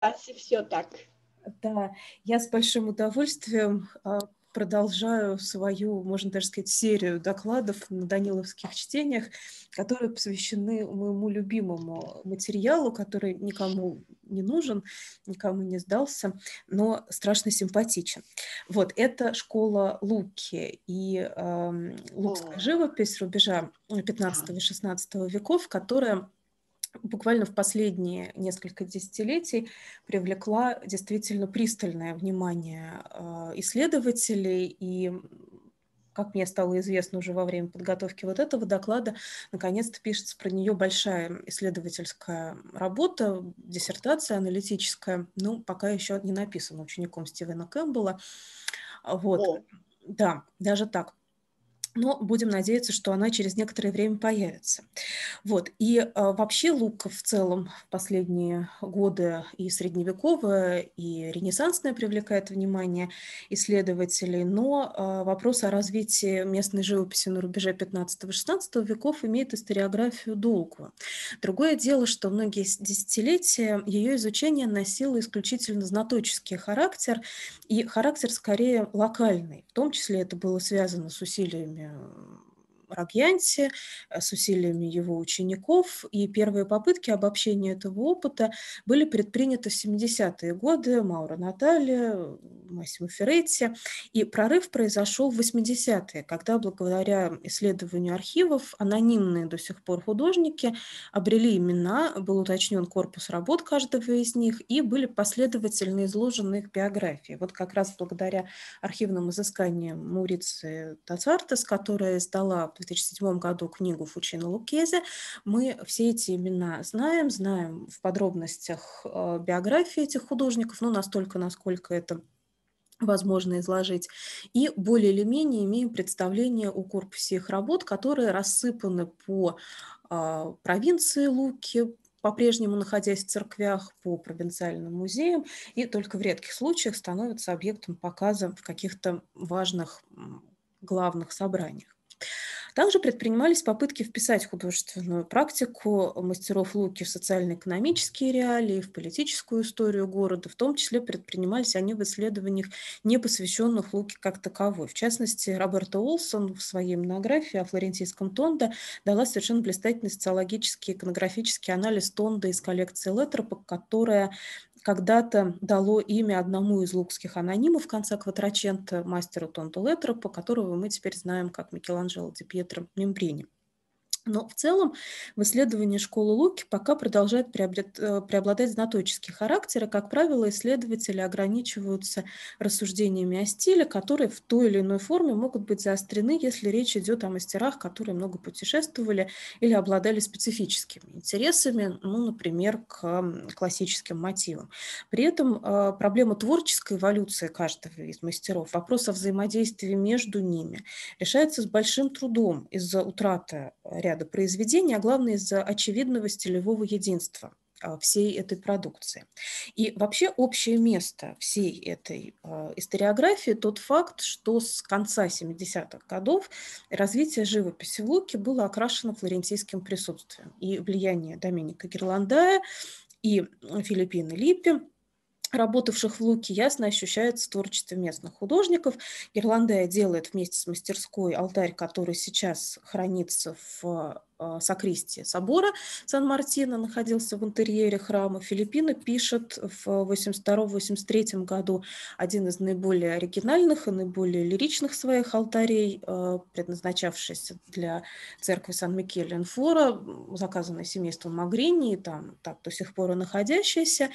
вас все так. Да, я с большим удовольствием а, продолжаю свою, можно даже сказать, серию докладов на Даниловских чтениях, которые посвящены моему любимому материалу, который никому не нужен, никому не сдался, но страшно симпатичен. Вот, это школа Луки и э, лукская живопись рубежа 15-16 веков, которая буквально в последние несколько десятилетий привлекла действительно пристальное внимание э, исследователей и как мне стало известно уже во время подготовки вот этого доклада, наконец-то пишется про нее большая исследовательская работа, диссертация аналитическая, ну, пока еще не написана учеником Стивена Кэмпбелла. Вот. О. Да, даже так но будем надеяться, что она через некоторое время появится. Вот. И а, вообще лук в целом в последние годы и средневековое, и ренессансное привлекает внимание исследователей, но а, вопрос о развитии местной живописи на рубеже 15-16 веков имеет историографию долгую. Другое дело, что многие десятилетия ее изучение носило исключительно знаточеский характер, и характер скорее локальный. В том числе это было связано с усилиями um, Рагьянти э, с усилиями его учеников, и первые попытки обобщения этого опыта были предприняты в 70-е годы Маура Наталья, э, Массимо Ферретти, и прорыв произошел в 80-е, когда благодаря исследованию архивов анонимные до сих пор художники обрели имена, был уточнен корпус работ каждого из них, и были последовательно изложены их биографии. Вот как раз благодаря архивным изысканиям Мурицы Тацартес, которая издала в 2007 году книгу Фучино Лукезе. Мы все эти имена знаем, знаем в подробностях э, биографии этих художников, ну, настолько, насколько это возможно изложить, и более или менее имеем представление о корпусе их работ, которые рассыпаны по э, провинции Луки, по-прежнему находясь в церквях, по провинциальным музеям, и только в редких случаях становятся объектом показа в каких-то важных главных собраниях. Также предпринимались попытки вписать художественную практику мастеров луки в социально-экономические реалии, в политическую историю города. В том числе предпринимались они в исследованиях, не посвященных луке как таковой. В частности, Роберта Олсон в своей монографии о флорентийском Тонда дала совершенно блистательный социологический иконографический анализ Тонда из коллекции Летропа, которая когда-то дало имя одному из лукских анонимов конца Кватрачента, мастеру Тонду Летропа, которого мы теперь знаем как Микеланджело Ди некоторым мембрине. Но в целом в исследовании школы Луки пока продолжает э, преобладать знаточеский характер, и, как правило, исследователи ограничиваются рассуждениями о стиле, которые в той или иной форме могут быть заострены, если речь идет о мастерах, которые много путешествовали или обладали специфическими интересами, ну, например, к классическим мотивам. При этом э, проблема творческой эволюции каждого из мастеров, вопрос о взаимодействии между ними решается с большим трудом из-за утраты э, ряда ряда произведений, а главное из-за очевидного стилевого единства а, всей этой продукции. И вообще общее место всей этой а, историографии тот факт, что с конца 70-х годов развитие живописи в Луке было окрашено флорентийским присутствием. И влияние Доминика Герландая и Филиппины Липпи – работавших в Луке, ясно ощущается творчество местных художников. Ирландия делает вместе с мастерской алтарь, который сейчас хранится в а, сакристии собора сан мартина находился в интерьере храма Филиппина, пишет в 82-83 году один из наиболее оригинальных и наиболее лиричных своих алтарей, а, предназначавшийся для церкви Сан-Микеле-Энфора, заказанной семейством Магрини, там так до сих пор и находящаяся,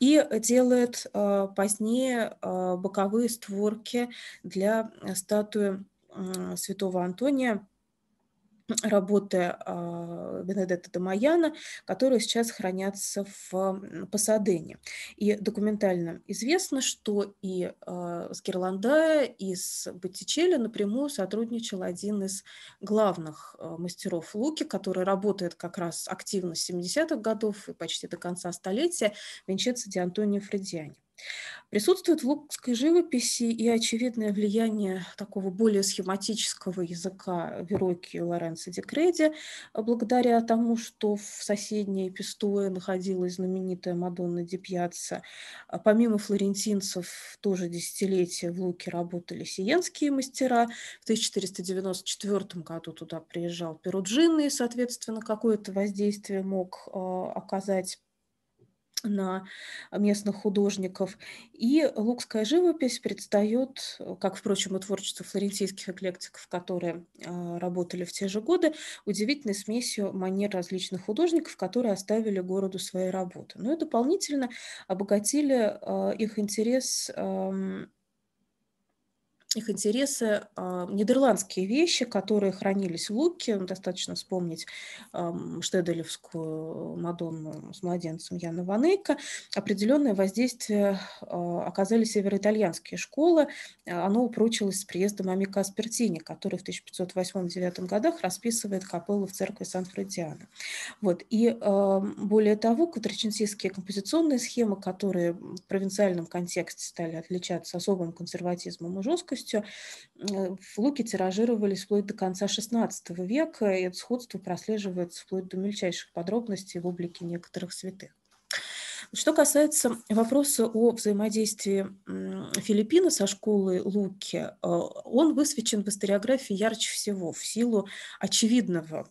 и делает а, позднее боковые створки для статуи святого Антония работы а, Бенедетта Дамаяна, которые сейчас хранятся в Пасадене. И документально известно, что и а, с Герландая, и с Боттичелли напрямую сотрудничал один из главных а, мастеров Луки, который работает как раз активно с 70-х годов и почти до конца столетия, Винченцо Ди Антонио Фредиани. Присутствует в лукской живописи и очевидное влияние такого более схематического языка Вероки и Лоренцо Декреди, благодаря тому, что в соседней Пестуе находилась знаменитая Мадонна Ди Пьяцца. Помимо флорентинцев, в то же десятилетие в Луке работали сиенские мастера. В 1494 году туда приезжал Перуджин, и, соответственно, какое-то воздействие мог а, оказать на местных художников. И лукская живопись предстает, э, как, впрочем, и творчество флорентийских эклектиков, которые э, работали в те же годы, удивительной смесью манер различных художников, которые оставили городу свои работы. Но и дополнительно обогатили э, их интерес эм, их интересы а, нидерландские вещи, которые хранились в Луке. Ну, достаточно вспомнить Штеделевскую э, Мадонну с младенцем Яна Ванейка. Определенное воздействие а, оказали североитальянские школы. А, оно упрочилось с приездом Амика Аспертини, который в 1508-9 годах расписывает капеллу в церкви Сан-Фредиано. Вот. И более того, катриченсийские композиционные схемы, которые в провинциальном контексте стали отличаться особым консерватизмом и жесткостью, полностью. Флуки э, тиражировались вплоть до конца XVI века, и это сходство прослеживается вплоть до мельчайших подробностей в облике некоторых святых. Что касается вопроса о взаимодействии Филиппина со школой Луки, э, он высвечен в историографии ярче всего в силу очевидного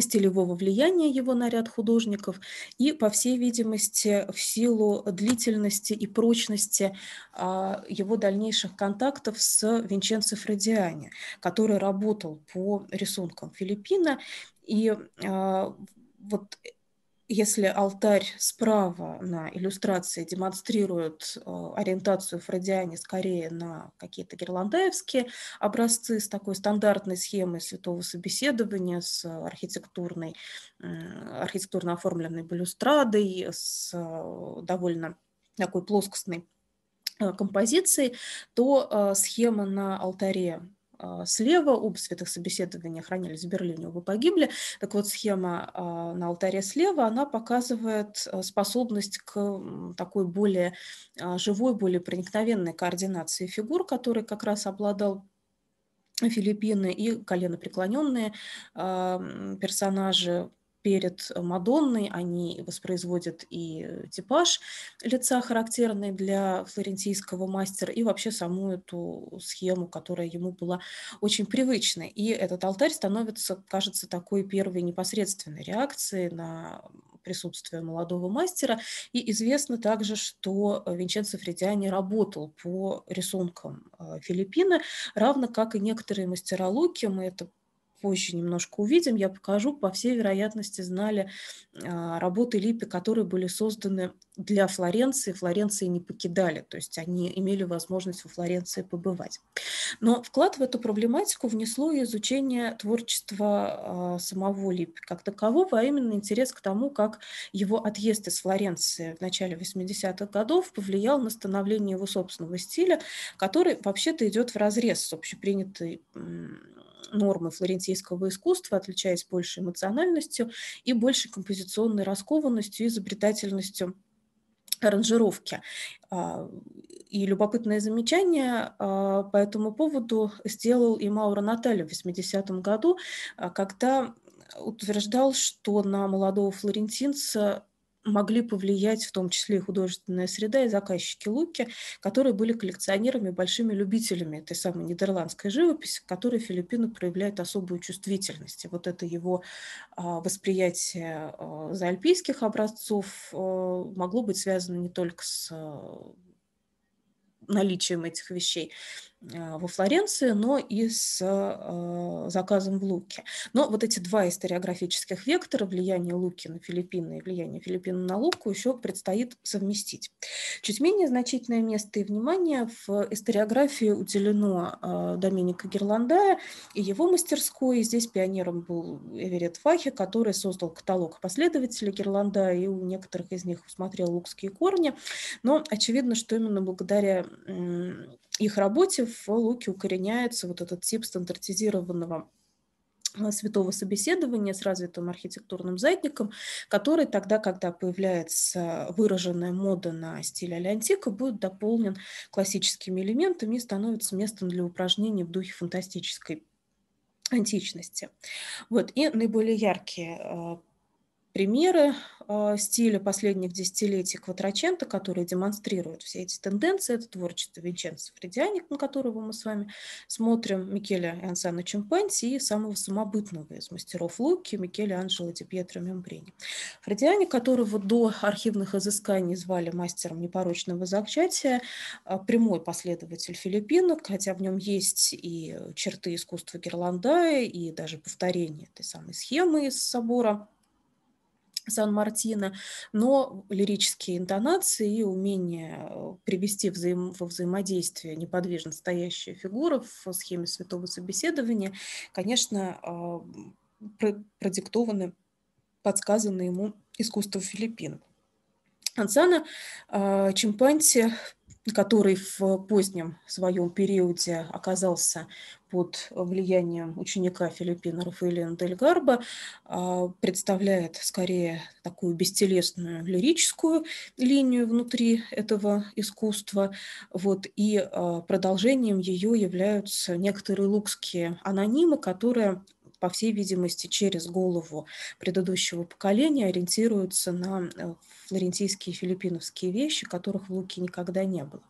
стилевого влияния его на ряд художников и, по всей видимости, в силу длительности и прочности а, его дальнейших контактов с Винченцо Фредиани, который работал по рисункам Филиппина. И а, вот если алтарь справа на иллюстрации демонстрирует э, ориентацию фродиане скорее на какие-то герландаевские образцы с такой стандартной схемой святого собеседования, с архитектурной, архитектурно оформленной балюстрадой, с э, довольно такой плоскостной э, композицией, то схема на алтаре а, слева, оба святых собеседования хранились в Берлине, оба погибли. Так вот, схема а, на алтаре слева, она показывает а, способность к такой более живой, более проникновенной координации фигур, которой как раз обладал Филиппины и коленопреклоненные персонажи перед э, Мадонной они воспроизводят и э, типаж лица, характерный для флорентийского мастера, и вообще саму эту схему, которая ему была очень привычной. И этот алтарь становится, кажется, такой первой непосредственной реакцией на присутствие молодого мастера. И известно также, что Винченцо Фридиани работал по рисункам э, Филиппина, равно как и некоторые мастера Луки. Мы это позже немножко увидим, я покажу, по всей вероятности знали а, работы Липпи, которые были созданы для Флоренции. Флоренции не покидали, то есть они имели возможность во Флоренции побывать. Но вклад в эту проблематику внесло изучение творчества а, самого Липпи как такового, а именно интерес к тому, как его отъезд из Флоренции в начале 80-х годов повлиял на становление его собственного стиля, который вообще-то идет в разрез с общепринятой нормы флорентийского искусства, отличаясь больше эмоциональностью и больше композиционной раскованностью и изобретательностью аранжировки. А, и любопытное замечание а, по этому поводу сделал и Мауро Наталья в 80-м году, а, когда утверждал, что на молодого флорентинца могли повлиять в том числе и художественная среда, и заказчики Луки, которые были коллекционерами, большими любителями этой самой нидерландской живописи, к которой Филиппины проявляет особую чувствительность. И вот это его а, восприятие а, заальпийских образцов а, могло быть связано не только с наличием этих вещей, а, во Флоренции, но и с а, заказом в Луке. Но вот эти два историографических вектора, влияние Луки на Филиппины и влияние Филиппин на Луку, еще предстоит совместить. Чуть менее значительное место и внимание в историографии уделено а, Доминика Герландая и его мастерской. И здесь пионером был Эверет Фахи, который создал каталог последователей Герландая, и у некоторых из них усмотрел лукские корни. Но очевидно, что именно благодаря их работе в Луке укореняется вот этот тип стандартизированного э, святого собеседования с развитым архитектурным задником, который тогда, когда появляется выраженная мода на стиль а будет дополнен классическими элементами и становится местом для упражнений в духе фантастической античности. Вот. И наиболее яркие э, примеры э, стиля последних десятилетий Кватрачента, которые демонстрируют все эти тенденции. Это творчество Винченцо Фридианик, на которого мы с вами смотрим, Микеля Ансана Чемпанти и самого самобытного из мастеров Луки Микеля Анджело Ди Пьетро Мембрини. Фридианик, которого до архивных изысканий звали мастером непорочного зачатия, э, прямой последователь филиппинок, хотя в нем есть и черты искусства Герландая, и даже повторение этой самой схемы из собора Сан-Мартина, но лирические интонации и умение э, привести взаим... во взаимодействие неподвижно стоящие фигуры в схеме святого собеседования, конечно, а, продиктованы, подсказаны ему искусством Филиппин. Ансана Чимпанти который в позднем своем периоде оказался под влиянием ученика Филиппина Рафаэля Дельгарба, а, представляет скорее такую бестелесную лирическую линию внутри этого искусства. Вот, и а, продолжением ее являются некоторые лукские анонимы, которые по всей видимости, через голову предыдущего поколения ориентируются на э, флорентийские и филиппиновские вещи, которых в Луке никогда не было.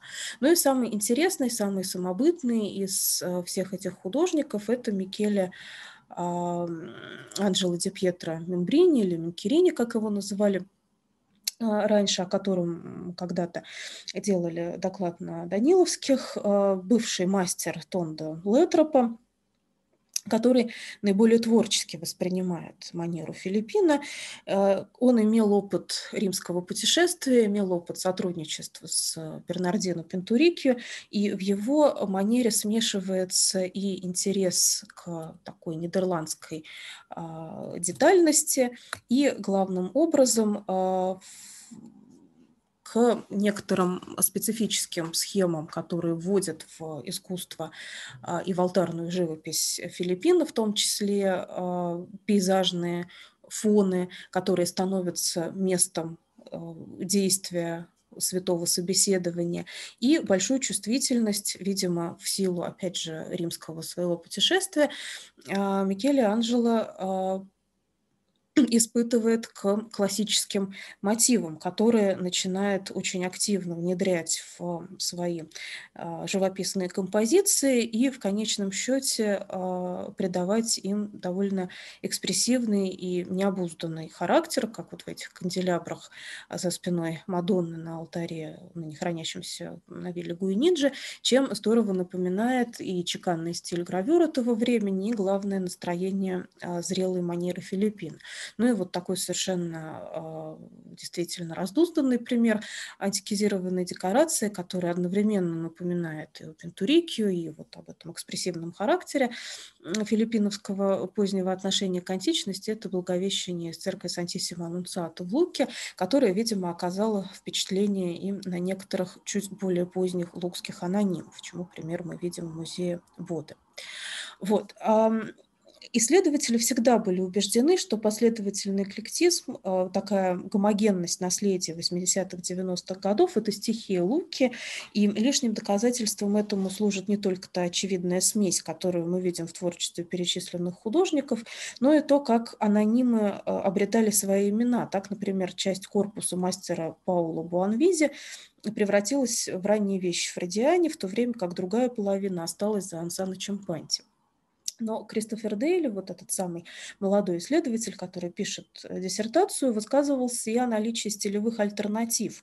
Ну и самый интересный, самый самобытный из э, всех этих художников – это Микеле а, Анджело Ди Пьетро Мембрини или Микерини, как его называли, а, раньше, о котором когда-то делали доклад на Даниловских, а, бывший мастер Тонда Летропа, который наиболее творчески воспринимает манеру Филиппина. Э, он имел опыт римского путешествия, имел опыт сотрудничества с Бернардино Пентурикио, и в его манере смешивается и интерес к такой нидерландской а, детальности, и главным образом а, в некоторым специфическим схемам, которые вводят в искусство а, и в алтарную живопись Филиппины, в том числе а, пейзажные фоны, которые становятся местом а, действия святого собеседования, и большую чувствительность, видимо, в силу, опять же, римского своего путешествия, Микеле Анджело испытывает к классическим мотивам, которые начинает очень активно внедрять в свои а, живописные композиции и в конечном счете а, придавать им довольно экспрессивный и необузданный характер, как вот в этих канделябрах за спиной Мадонны на алтаре, на нехранящемся на вилле Гуиниджи, чем здорово напоминает и чеканный стиль гравюр этого времени, и главное настроение а, зрелой манеры Филиппин. Ну и вот такой совершенно э, действительно раздузданный пример антикизированной декорации, которая одновременно напоминает и Пентурикию, и вот об этом экспрессивном характере филиппиновского позднего отношения к античности. Это Благовещение из церкви Сантисима Анунциата в Луке, которое, видимо, оказало впечатление и на некоторых чуть более поздних лукских анонимов, чему пример мы видим в музее Боды. Вот. Исследователи всегда были убеждены, что последовательный эклектизм, э, такая гомогенность наследия 80-х, 90-х годов – это стихия Луки, и лишним доказательством этому служит не только та очевидная смесь, которую мы видим в творчестве перечисленных художников, но и то, как анонимы э, обретали свои имена. Так, например, часть корпуса мастера Паула Буанвизи превратилась в ранние вещи Фредиани, в то время как другая половина осталась за Ансана Чемпанти. Но Кристофер Дейли, вот этот самый молодой исследователь, который пишет э, диссертацию, высказывался и о наличии стилевых альтернатив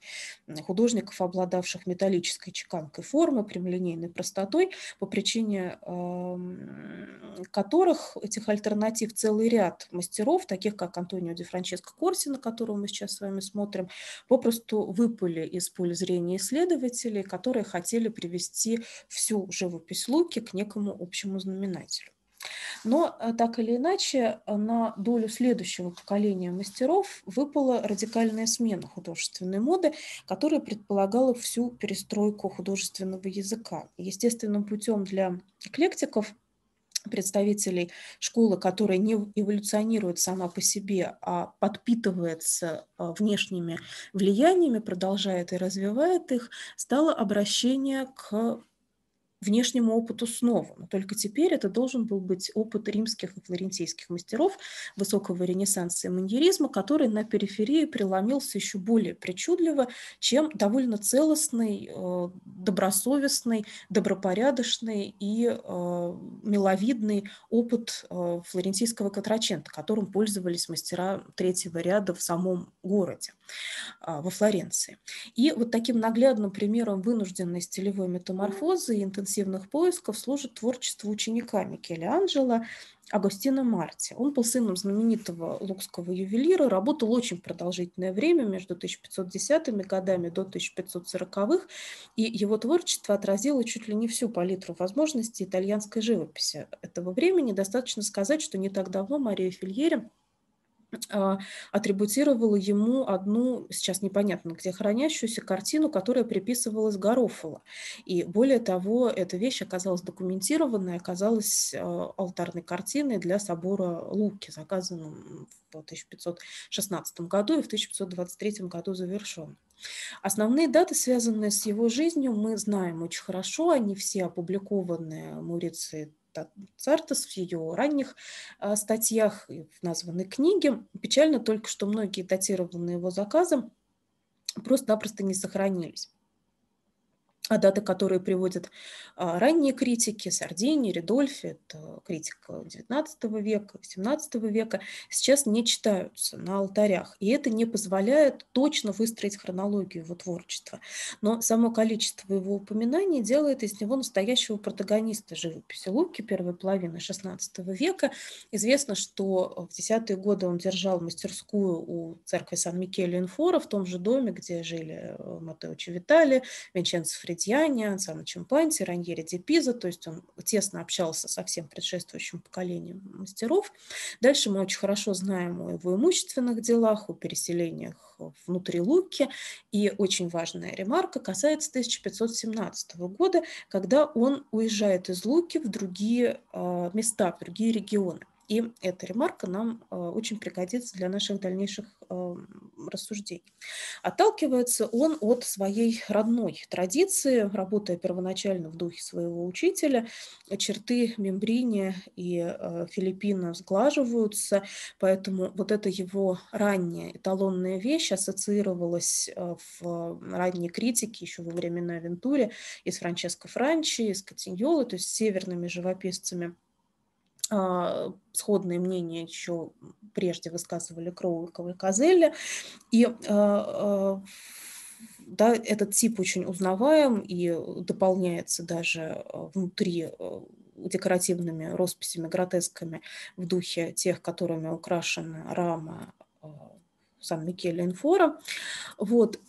художников, обладавших металлической чеканкой формы, прямолинейной простотой, по причине э, которых этих альтернатив целый ряд мастеров, таких как Антонио Ди Франческо Корси, на которого мы сейчас с вами смотрим, попросту выпали из поля зрения исследователей, которые хотели привести всю живопись Луки к некому общему знаменателю. Но э, так или иначе э, на долю следующего поколения мастеров выпала радикальная смена художественной моды, которая предполагала всю перестройку художественного языка. Естественным путем для эклектиков представителей школы, которая не эволюционирует сама по себе, а подпитывается э, внешними влияниями, продолжает и развивает их, стало обращение к внешнему опыту снова. Но только теперь это должен был быть опыт римских и флорентийских мастеров высокого ренессанса и маньеризма, который на периферии преломился еще более причудливо, чем довольно целостный, э, добросовестный, добропорядочный и э, миловидный опыт э, флорентийского катрачента, которым пользовались мастера третьего ряда в самом городе, а, во Флоренции. И вот таким наглядным примером вынужденной стилевой метаморфозы и интенсивности интенсивных поисков служит творчество ученика Микеланджело Агустина Марти. Он был сыном знаменитого лукского ювелира, работал очень продолжительное время, между 1510-ми годами до 1540-х, и его творчество отразило чуть ли не всю палитру возможностей итальянской живописи этого времени. Достаточно сказать, что не так давно Мария Фильери а, атрибутировала ему одну, сейчас непонятно где хранящуюся, картину, которая приписывалась Гарофоло. И более того, эта вещь оказалась документированной, оказалась а, алтарной картиной для собора Луки, заказанным в 1516 году и в 1523 году завершен. Основные даты, связанные с его жизнью, мы знаем очень хорошо, они все опубликованы Мурицией Цартес в ее ранних а, статьях и в названной книге. Печально только, что многие датированные его заказы просто-напросто не сохранились а даты, которые приводят а, ранние критики, Сардини, Ридольфи, это критика XIX века, XVII века, сейчас не читаются на алтарях. И это не позволяет точно выстроить хронологию его творчества. Но само количество его упоминаний делает из него настоящего протагониста живописи Луки первой половины XVI века. Известно, что э, в десятые годы он держал мастерскую у церкви Сан-Микеле-Инфора в том же доме, где жили э, Матео Чевитали, Винченцо Фредерик, Дьяня, Ансама Чимпанзи, Раньери Депиза, то есть он тесно общался со всем предшествующим поколением мастеров. Дальше мы очень хорошо знаем о его имущественных делах, о переселениях внутри Луки. И очень важная ремарка касается 1517 года, когда он уезжает из Луки в другие а, места, в другие регионы. И эта ремарка нам а, очень пригодится для наших дальнейших а, рассуждений. Отталкивается он от своей родной традиции, работая первоначально в духе своего учителя. Черты Мембрини и э, Филиппина сглаживаются, поэтому вот эта его ранняя эталонная вещь ассоциировалась э, в ранней критике еще во времена Вентури и с Франческо Франчи, и с Катиньолы, то есть с северными живописцами – а, сходные мнения еще прежде высказывали Кроукова и Козелли. И а, а, да, этот тип очень узнаваем и дополняется даже внутри декоративными росписями, гротесками в духе тех, которыми украшена рама сан Микеле Инфора. Вот.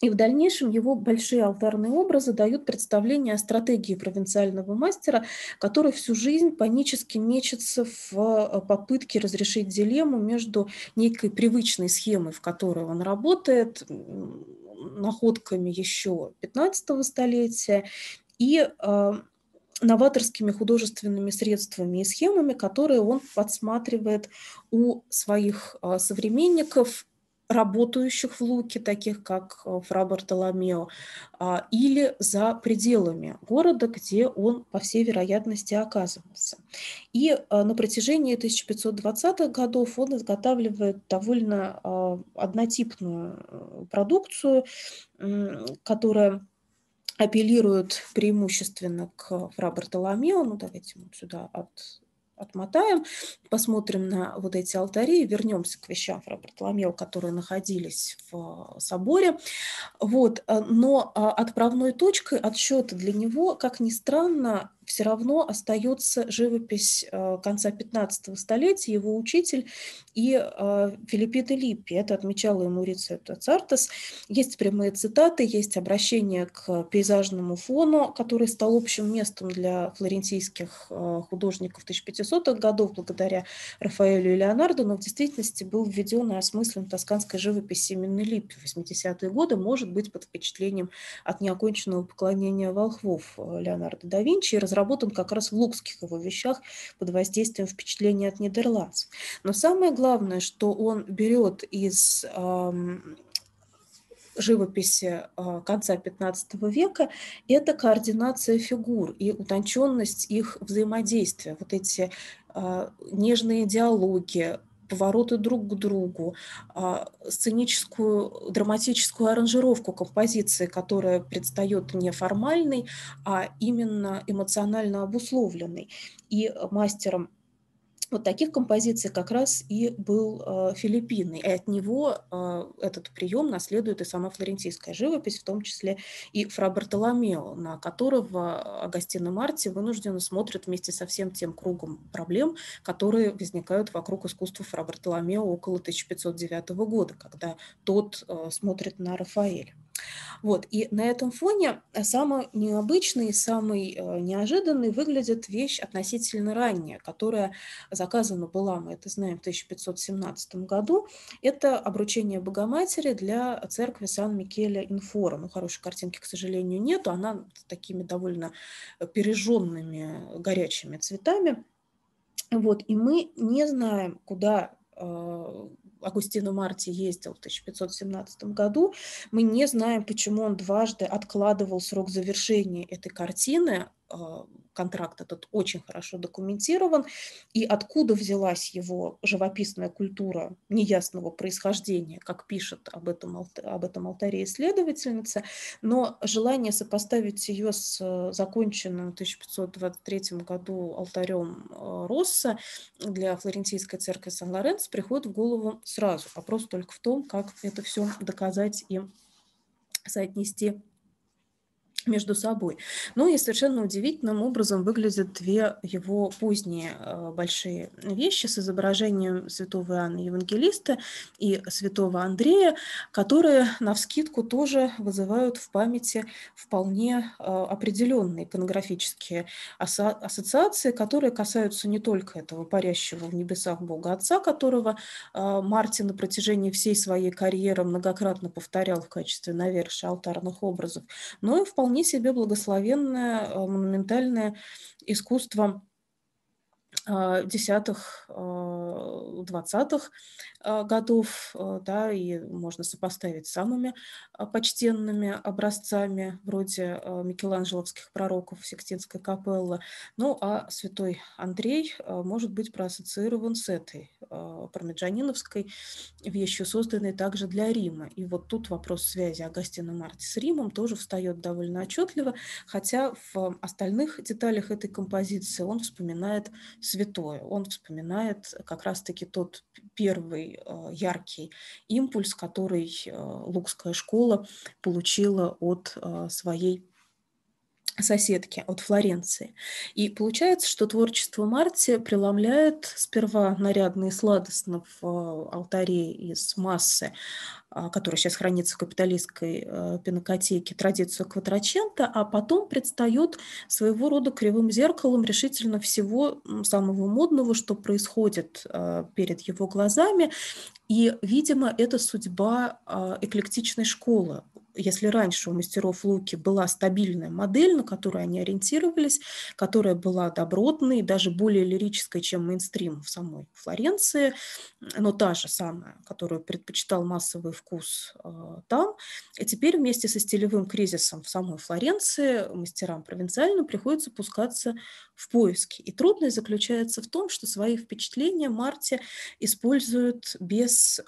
И в дальнейшем его большие алтарные образы дают представление о стратегии провинциального мастера, который всю жизнь панически мечется в э, попытке разрешить дилемму между некой привычной схемой, в которой он работает, находками еще 15 столетия, и э, новаторскими художественными средствами и схемами, которые он подсматривает у своих э, современников работающих в Луке, таких как э, Фра Бартоломео, а, или за пределами города, где он, по всей вероятности, оказывается. И э, на протяжении 1520-х годов он изготавливает довольно а, однотипную э, продукцию, которая апеллирует преимущественно к Фра Бартоломео, ну давайте мы сюда от отмотаем, посмотрим на вот эти алтари и вернемся к вещам про Бартоломео, которые находились в э, соборе. Вот, э, но э, отправной точкой отсчета для него, как ни странно, все равно остается живопись э, конца 15 столетия, его учитель и э, Филиппида Липпи. Это отмечала ему Рицепт Ацартес. Есть прямые цитаты, есть обращение к пейзажному фону, который стал общим местом для флорентийских э, художников 1500-х годов благодаря Рафаэлю и Леонардо, но в действительности был введен и осмыслен тосканской живописи именно Липпи в 80-е годы, может быть, под впечатлением от неоконченного поклонения волхвов Леонардо да Винчи и разработан как раз в лукских его вещах под воздействием впечатления от нидерландцев. Но самое главное, что он берет из живописи а, конца XV века, это координация фигур и утонченность их взаимодействия. Вот эти а, нежные диалоги, повороты друг к другу, а, сценическую, драматическую аранжировку композиции, которая предстает не формальной, а именно эмоционально обусловленной. И мастером вот таких композиций как раз и был а, Филиппины, и от него а, этот прием наследует и сама флорентийская живопись, в том числе и Фра Бартоломео, на которого Агастино Марти вынужденно смотрит вместе со всем тем кругом проблем, которые возникают вокруг искусства Фра Бартоломео около 1509 года, когда тот а, смотрит на Рафаэля. Вот. И на этом фоне э, самый необычный, самый э, неожиданный выглядит вещь относительно ранняя, которая заказана была, мы это знаем, в 1517 году. Это обручение Богоматери для церкви Сан-Микеля Инфора. Ну, хорошей картинки, к сожалению, нету. Она с такими довольно пережженными горячими цветами. Вот, и мы не знаем, куда э, Агустину Марти ездил в 1517 году. Мы не знаем, почему он дважды откладывал срок завершения этой картины, а, контракт этот очень хорошо документирован, и откуда взялась его живописная культура неясного происхождения, как пишет об этом, об этом алтаре исследовательница, но желание сопоставить ее с э, законченным в 1523 году алтарем э, Росса для Флорентийской церкви Сан-Лоренцо приходит в голову сразу. Вопрос только в том, как это все доказать и соотнести между собой. Ну и совершенно удивительным образом выглядят две его поздние э, большие вещи с изображением святого Иоанна Евангелиста и святого Андрея, которые на вскидку тоже вызывают в памяти вполне э, определенные иконографические ассоциации, которые касаются не только этого парящего в небесах Бога Отца, которого э, Мартин на протяжении всей своей карьеры многократно повторял в качестве навершия алтарных образов, но и вполне вполне себе благословенное э, монументальное искусство Э, десятых, э, двадцатых э, годов, да, и можно сопоставить с самыми почтенными образцами, вроде микеланджеловских пророков Сикстинской капеллы. Ну, а святой Андрей может быть проассоциирован с этой пармиджаниновской вещью, созданной также для Рима. И вот тут вопрос связи Агастина Марти с Римом тоже встает довольно отчетливо, хотя в остальных деталях этой композиции он вспоминает святую святое. Он вспоминает как раз-таки тот первый э, яркий импульс, который э, Лукская школа получила от э, своей соседки от Флоренции. И получается, что творчество Марти преломляет сперва нарядные и сладостно в э, алтаре из массы, а, который сейчас хранится в капиталистской э, пинокотеке, традицию Кватрачента, а потом предстает своего рода кривым зеркалом решительно всего самого модного, что происходит э, перед его глазами. И, видимо, это судьба эклектичной школы, если раньше у мастеров луки была стабильная модель, на которую они ориентировались, которая была добротной, даже более лирической, чем мейнстрим в самой Флоренции, но та же самая, которую предпочитал массовый вкус э, там. И теперь вместе со стилевым кризисом в самой Флоренции мастерам провинциально приходится пускаться в поиски. И трудность заключается в том, что свои впечатления Марти используют без э,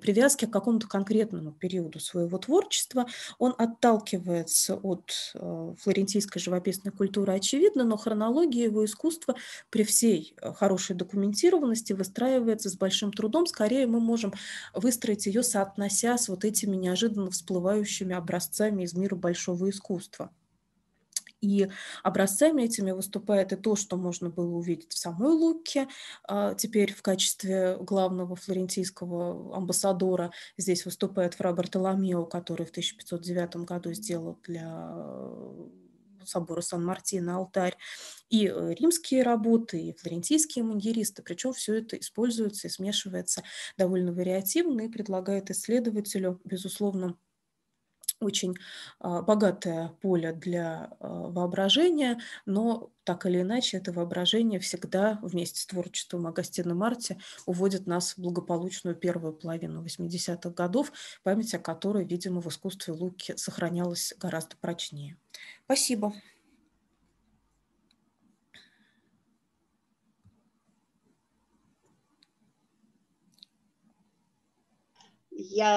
привязки к какому-то конкретному периоду своего творчества, творчества, он отталкивается от э, флорентийской живописной культуры, очевидно, но хронология его искусства при всей э, хорошей документированности выстраивается с большим трудом. Скорее мы можем выстроить ее, соотнося с вот этими неожиданно всплывающими образцами из мира большого искусства. И образцами этими выступает и то, что можно было увидеть в самой Луке, а, теперь в качестве главного флорентийского амбассадора здесь выступает фра Бартоломео, который в 1509 году сделал для э, собора сан мартина алтарь, и э, римские работы, и флорентийские мангеристы. Причем все это используется и смешивается довольно вариативно и предлагает исследователю, безусловно, очень а, богатое поле для а, воображения, но так или иначе это воображение всегда вместе с творчеством Агастина Марти уводит нас в благополучную первую половину 80-х годов, память о которой, видимо, в искусстве Луки сохранялась гораздо прочнее. Спасибо. Я